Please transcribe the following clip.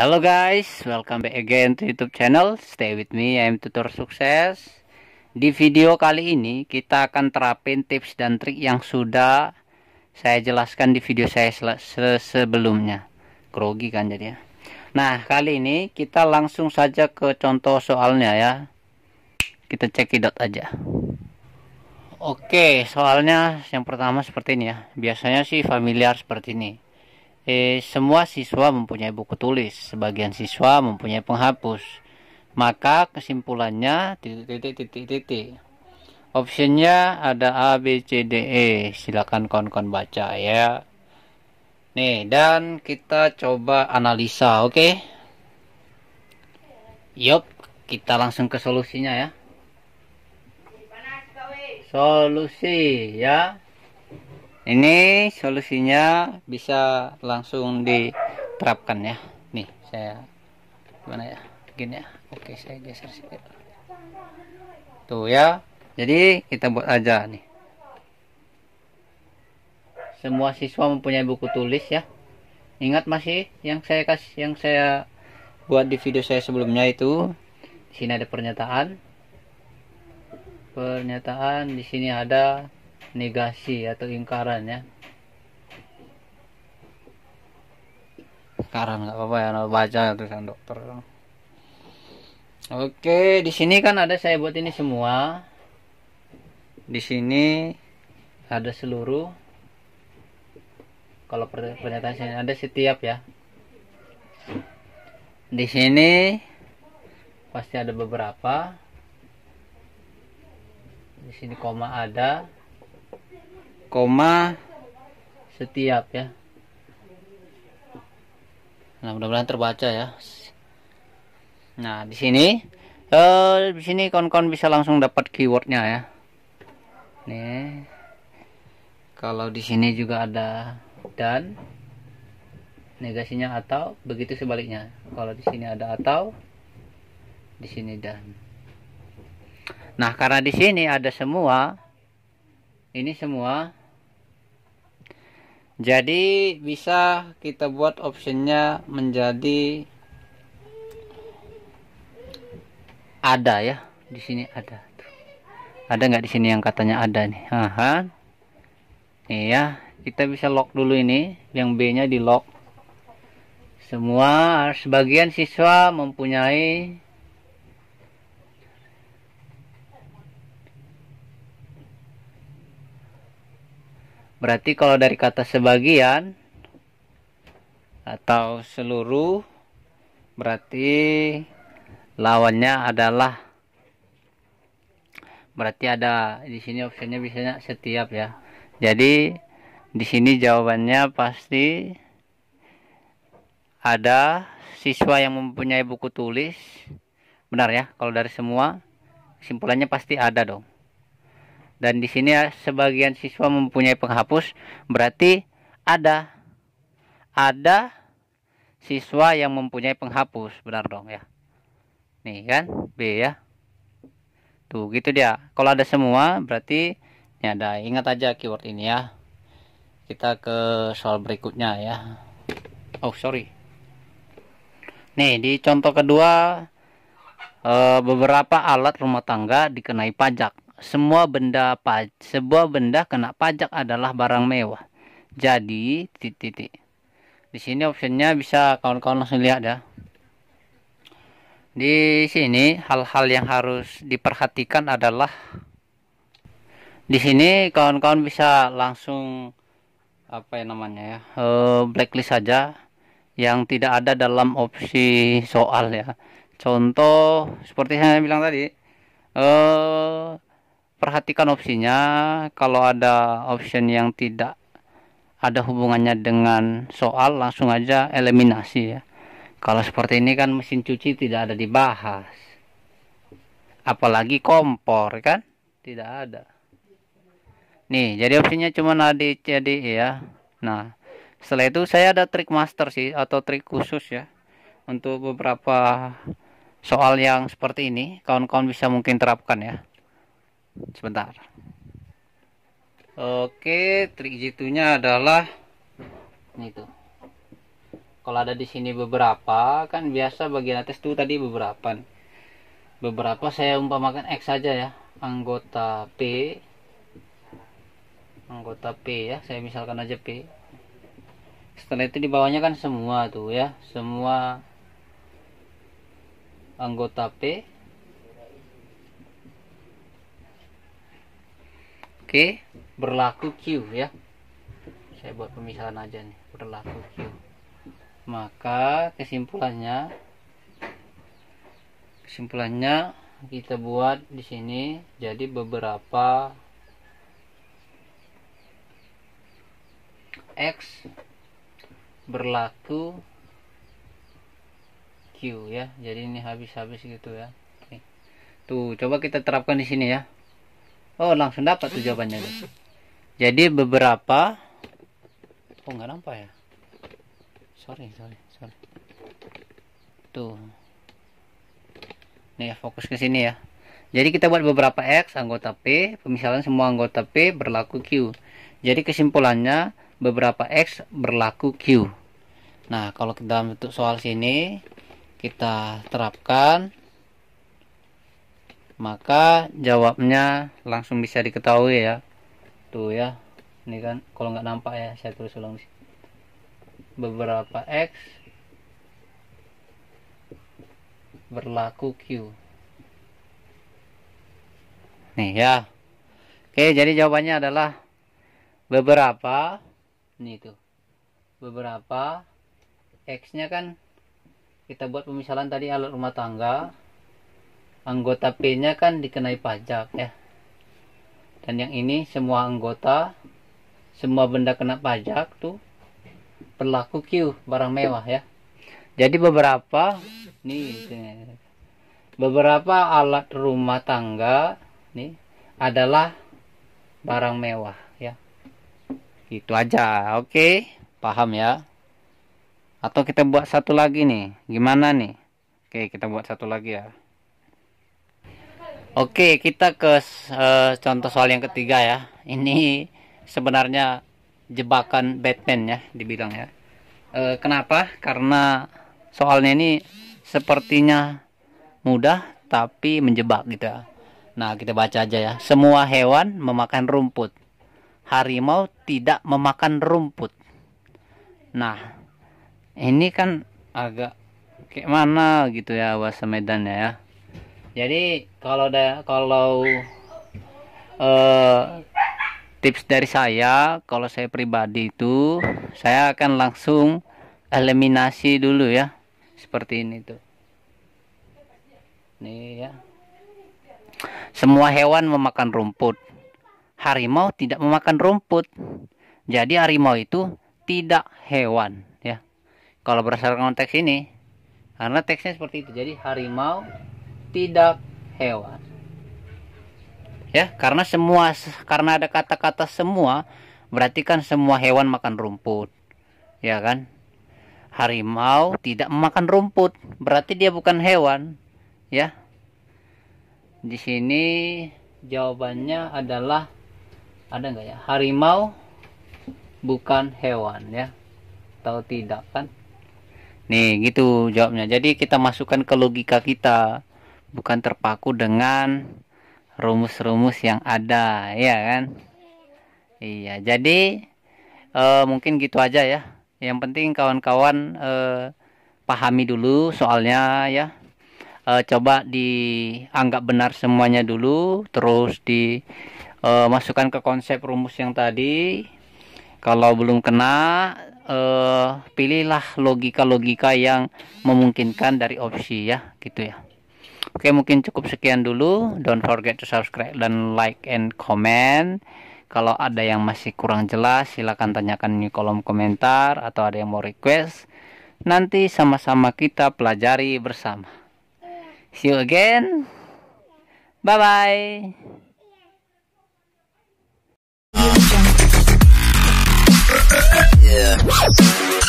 Halo guys, welcome back again to YouTube channel. Stay with me, I'm Tutor Sukses. Di video kali ini kita akan terapin tips dan trik yang sudah saya jelaskan di video saya se sebelumnya. Grogi kan jadi ya. Nah, kali ini kita langsung saja ke contoh soalnya ya. Kita cekidot aja. Oke, soalnya yang pertama seperti ini ya. Biasanya sih familiar seperti ini eh, semua siswa mempunyai buku tulis, sebagian siswa mempunyai penghapus. Maka kesimpulannya titik-titik-titik-titik. Optionnya ada A, B, C, D, E. Silakan kawan-kawan baca ya. Nih, dan kita coba analisa, oke? Okay? Yup, kita langsung ke solusinya ya. Solusi ya ini solusinya bisa langsung diterapkan ya nih saya gimana ya begini ya oke saya geser sedikit tuh ya jadi kita buat aja nih semua siswa mempunyai buku tulis ya ingat masih yang saya kasih yang saya buat di video saya sebelumnya itu di sini ada pernyataan pernyataan di sini ada negasi atau ingkaran ya sekarang nggak apa-apa ya baca tulisan dokter oke di sini kan ada saya buat ini semua di sini ada seluruh kalau pernyataan saya ada setiap ya di sini pasti ada beberapa di sini koma ada koma setiap ya nah mudah-mudahan terbaca ya nah di sini eh, di sini kawan-kawan bisa langsung dapat keywordnya ya nih kalau di sini juga ada dan negasinya atau begitu sebaliknya kalau di sini ada atau di sini dan nah karena di sini ada semua ini semua jadi bisa kita buat optionnya menjadi ada ya di sini ada ada nggak di sini yang katanya ada nih Aha. iya kita bisa lock dulu ini yang B nya di lock semua sebagian siswa mempunyai Berarti kalau dari kata sebagian atau seluruh berarti lawannya adalah berarti ada di sini opsinya biasanya setiap ya. Jadi di sini jawabannya pasti ada siswa yang mempunyai buku tulis. Benar ya, kalau dari semua simpulannya pasti ada dong dan di sini ya, sebagian siswa mempunyai penghapus berarti ada ada siswa yang mempunyai penghapus benar dong ya nih kan B ya tuh gitu dia kalau ada semua berarti ini ada ingat aja keyword ini ya kita ke soal berikutnya ya oh sorry nih di contoh kedua eh, beberapa alat rumah tangga dikenai pajak semua benda sebuah benda kena pajak adalah barang mewah. Jadi titik-titik. Di sini optionnya bisa kawan-kawan langsung lihat ya. Di sini hal-hal yang harus diperhatikan adalah di sini kawan-kawan bisa langsung apa yang namanya ya uh, blacklist saja yang tidak ada dalam opsi soal ya contoh seperti yang saya bilang tadi eh, perhatikan opsinya kalau ada option yang tidak ada hubungannya dengan soal langsung aja eliminasi ya kalau seperti ini kan mesin cuci tidak ada dibahas apalagi kompor kan tidak ada nih jadi opsinya cuma ada jadi e ya nah setelah itu saya ada trik master sih atau trik khusus ya untuk beberapa soal yang seperti ini kawan-kawan bisa mungkin terapkan ya sebentar oke trik jitunya adalah ini tuh kalau ada di sini beberapa kan biasa bagian atas tuh tadi beberapa beberapa saya umpamakan X saja ya anggota P anggota P ya saya misalkan aja P setelah itu di bawahnya kan semua tuh ya semua anggota P Oke, berlaku Q ya. Saya buat pemisahan aja nih, berlaku Q. Maka kesimpulannya kesimpulannya kita buat di sini jadi beberapa X berlaku Q ya. Jadi ini habis-habis gitu ya. Oke. Tuh, coba kita terapkan di sini ya. Oh, langsung dapat tuh jawabannya. Jadi beberapa Oh, nggak nampak ya? Sorry, sorry, sorry. Tuh. Nih, fokus ke sini ya. Jadi kita buat beberapa X anggota P, pemisahan semua anggota P berlaku Q. Jadi kesimpulannya beberapa X berlaku Q. Nah, kalau kita dalam bentuk soal sini kita terapkan maka jawabnya langsung bisa diketahui ya tuh ya ini kan kalau nggak nampak ya saya terus ulang beberapa X berlaku Q nih ya oke jadi jawabannya adalah beberapa ini tuh beberapa X nya kan kita buat pemisalan tadi alat rumah tangga anggota P-nya kan dikenai pajak ya. Dan yang ini semua anggota, semua benda kena pajak tuh berlaku Q barang mewah ya. Jadi beberapa nih beberapa alat rumah tangga nih adalah barang mewah ya. Itu aja. Oke, okay? paham ya? Atau kita buat satu lagi nih. Gimana nih? Oke, okay, kita buat satu lagi ya. Oke, kita ke uh, contoh soal yang ketiga ya. Ini sebenarnya jebakan Batman ya, dibilang ya. Uh, kenapa? Karena soalnya ini sepertinya mudah tapi menjebak gitu ya. Nah, kita baca aja ya. Semua hewan memakan rumput. Harimau tidak memakan rumput. Nah, ini kan agak kayak mana gitu ya bahasa Medan ya jadi kalau da kalau uh, tips dari saya kalau saya pribadi itu saya akan langsung eliminasi dulu ya seperti ini tuh nih ya semua hewan memakan rumput harimau tidak memakan rumput jadi harimau itu tidak hewan ya kalau berdasarkan konteks ini karena teksnya seperti itu jadi harimau tidak hewan. Ya, karena semua karena ada kata-kata semua, berarti kan semua hewan makan rumput. Ya kan? Harimau tidak makan rumput, berarti dia bukan hewan. Ya. Di sini jawabannya adalah ada nggak ya? Harimau bukan hewan ya. atau tidak kan? Nih, gitu jawabnya. Jadi kita masukkan ke logika kita bukan terpaku dengan rumus-rumus yang ada ya kan iya jadi e, mungkin gitu aja ya yang penting kawan-kawan e, pahami dulu soalnya ya e, coba dianggap benar semuanya dulu terus di e, masukkan ke konsep rumus yang tadi kalau belum kena pilihlah logika-logika yang memungkinkan dari opsi ya gitu ya Oke, mungkin cukup sekian dulu. Don't forget to subscribe dan like and comment. Kalau ada yang masih kurang jelas, silahkan tanyakan di kolom komentar atau ada yang mau request. Nanti sama-sama kita pelajari bersama. See you again. Bye bye. Yeah.